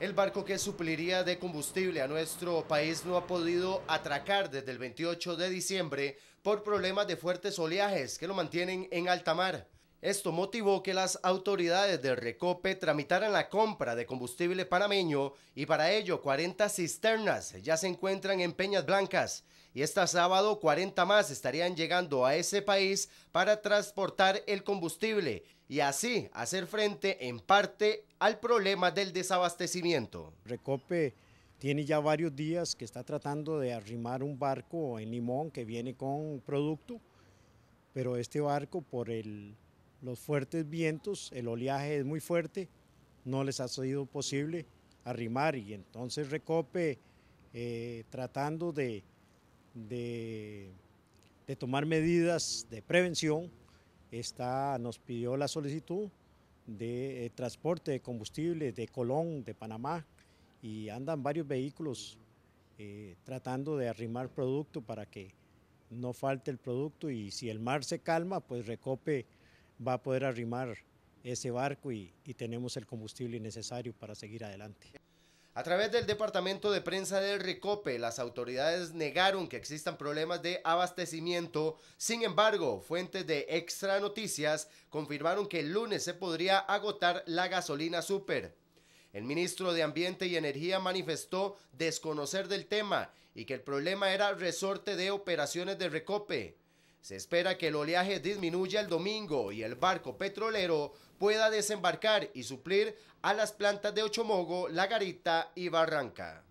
El barco que supliría de combustible a nuestro país no ha podido atracar desde el 28 de diciembre por problemas de fuertes oleajes que lo mantienen en alta mar. Esto motivó que las autoridades de Recope tramitaran la compra de combustible panameño y para ello 40 cisternas ya se encuentran en Peñas Blancas y este sábado 40 más estarían llegando a ese país para transportar el combustible y así hacer frente en parte al problema del desabastecimiento. Recope tiene ya varios días que está tratando de arrimar un barco en Limón que viene con producto, pero este barco por el los fuertes vientos, el oleaje es muy fuerte, no les ha sido posible arrimar y entonces Recope eh, tratando de, de, tomar medidas de prevención está, nos pidió la solicitud de eh, transporte de combustible de Colón, de Panamá y andan varios vehículos eh, tratando de arrimar producto para que no falte el producto y si el mar se calma pues Recope va a poder arrimar ese barco y, tenemos el combustible necesario para seguir adelante. A través del departamento de prensa del Recope, las autoridades negaron que existan problemas de abastecimiento. Sin embargo, fuentes de Extra Noticias confirmaron que el lunes se podría agotar la gasolina super. El ministro de Ambiente y Energía manifestó desconocer del tema y que el problema era resorte de operaciones de Recope. Se espera que el oleaje disminuya el domingo y el barco petrolero pueda desembarcar y suplir a las plantas de Ochomogo, La Garita y Barranca.